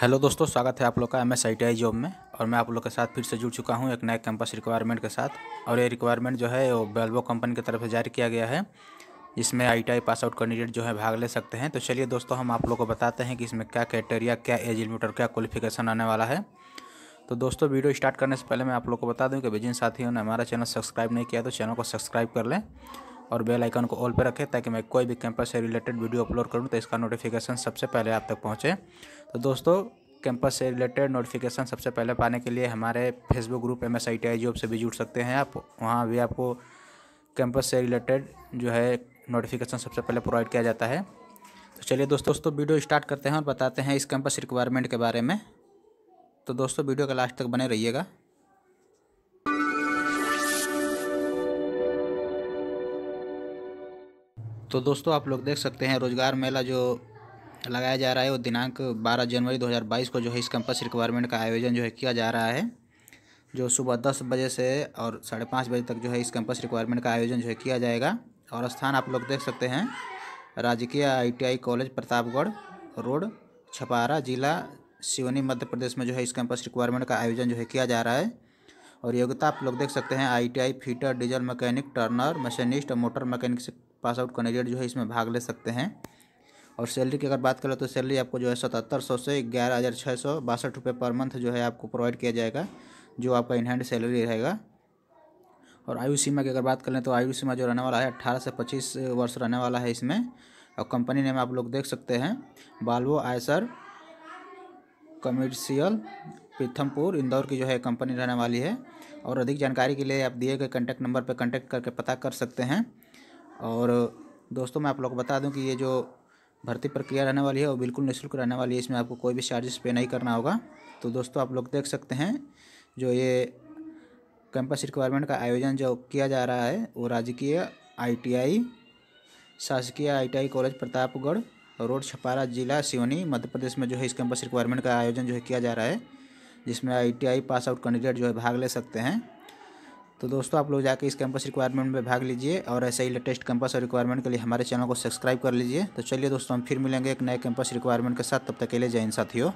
hello दोस्तों स्वागत है आप लोग का M S I T I job में और मैं आप लोग के साथ फिर से जुड़ चुका हूँ एक नए कैंपस रिक्वायरमेंट के साथ और ये रिक्वायरमेंट जो है वो बेल्बो कंपनी की तरफ से जारी किया गया है जिसमें I T I pass out candidate जो है भाग ले सकते हैं तो चलिए दोस्तों हम आप लोग को बताते हैं कि इसमें क्या क्राइटेरिया क्या एज लिमिटर क्या क्वालिफिकेशन आने वाला है तो दोस्तों वीडियो स्टार्ट करने से पहले मैं आप लोग को बता दूँ कि जिन साथियों ने हमारा चैनल सब्सक्राइब नहीं किया तो चैनल को सब्सक्राइब कर लें और बेल आइकन को ऑल पर रखें ताकि मैं कोई भी कैंपस से रिलेटेड वीडियो अपलोड करूँ तो इसका नोटिफिकेशन सबसे पहले आप तक पहुँचे तो दोस्तों कैंपस से रिलेटेड नोटिफिकेशन सबसे पहले पाने के लिए हमारे Facebook group M S I T I job से भी जुड़ सकते हैं आप वहाँ भी आपको कैंपस से रिलेटेड जो है नोटिफिकेशन सबसे पहले प्रोवाइड किया जाता है तो चलिए दोस्तों दोस्तों वीडियो स्टार्ट करते हैं और बताते हैं इस कैंपस रिक्वायरमेंट के बारे में तो दोस्तों वीडियो का लास्ट तक बने रहिएगा तो दोस्तों आप लोग देख सकते हैं रोज़गार मेला जो लगाया जा रहा है वो दिनांक 12 जनवरी 2022 को जो है इस कैंपस रिक्वायरमेंट का आयोजन जो है किया जा रहा है जो सुबह दस बजे से और साढ़े पाँच बजे तक जो है इस कैंपस रिक्वायरमेंट का आयोजन जो है किया जाएगा और स्थान आप लोग देख सकते हैं राजकीय ITI college Pratapgarh road Chhapara जिला सिवनी मध्य प्रदेश में जो है इस कैंपस रिक्वायरमेंट का आयोजन जो है किया जा रहा है और योग्यता आप लोग देख सकते हैं I fitter diesel mechanic turner machinist और motor mechanic pass out candidate जो है इसमें भाग ले सकते हैं और सैलरी की अगर बात करें तो सैलरी आपको जो है सतहत्तर सौ से ग्यारह हज़ार छः सौ बासठ रुपये पर मंथ जो है आपको प्रोवाइड किया जाएगा जो आपका इनहैंड सैलरी रहेगा और आयु सीमा की अगर बात करें तो आयु सीमा जो रहने वाला है अट्ठारह से पच्चीस वर्ष रहने वाला है इसमें और कंपनी नेम आप लोग देख सकते हैं Volvo Eicher commercial Pithampur Indore की जो है कंपनी रहने वाली है और अधिक जानकारी के लिए आप दिए गए कॉन्टैक्ट नंबर पर कंटैक्ट करके पता कर सकते हैं और दोस्तों मैं आप लोग को बता दूं कि ये जो भर्ती प्रक्रिया रहने वाली है वो बिल्कुल निःशुल्क रहने वाली है इसमें आपको कोई भी चार्जेस पे नहीं करना होगा तो दोस्तों आप लोग देख सकते हैं जो ये कैंपस रिक्वायरमेंट का आयोजन जो किया जा रहा है वो राजकीय आई शासकीय I college Pratapgarh road Chhapara जिला सिवनी मध्य प्रदेश में जो है इस कैंपस रिक्वायरमेंट का आयोजन जो है किया जा रहा है जिसमें आई पास आउट कैंडिडेट जो है भाग ले सकते हैं तो दोस्तों आप लोग जाकर इस कैंपस रिक्वायरमेंट में भाग लीजिए और ऐसे ही लेटेस्ट कैंपस और रिक्वायरमेंट के लिए हमारे चैनल को सब्सक्राइब कर लीजिए तो चलिए दोस्तों हम फिर मिलेंगे एक नए कैंपस रिक्वायरमेंट के साथ तब तक के लिए जय हिंद साथियों